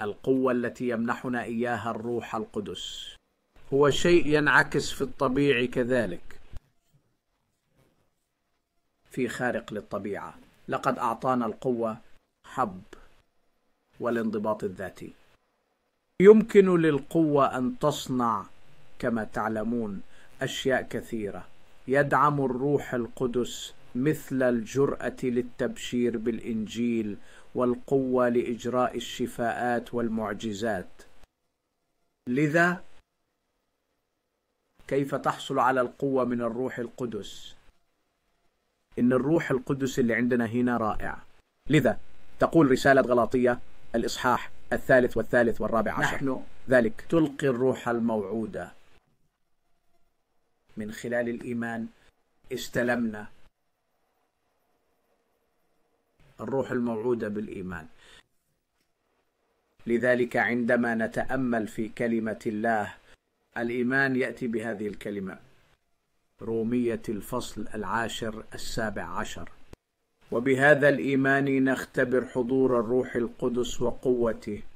القوة التي يمنحنا إياها الروح القدس هو شيء ينعكس في الطبيعي كذلك في خارق للطبيعة لقد أعطانا القوة حب والانضباط الذاتي يمكن للقوة أن تصنع كما تعلمون أشياء كثيرة يدعم الروح القدس مثل الجرأة للتبشير بالإنجيل والقوة لإجراء الشفاءات والمعجزات. لذا كيف تحصل على القوة من الروح القدس؟ إن الروح القدس اللي عندنا هنا رائع. لذا تقول رسالة غلاطية الإصحاح الثالث والثالث والرابع عشر نحن ذلك تلقي الروح الموعودة من خلال الإيمان استلمنا الروح الموعوده بالايمان لذلك عندما نتامل في كلمه الله الايمان ياتي بهذه الكلمه روميه الفصل العاشر السابع عشر وبهذا الايمان نختبر حضور الروح القدس وقوته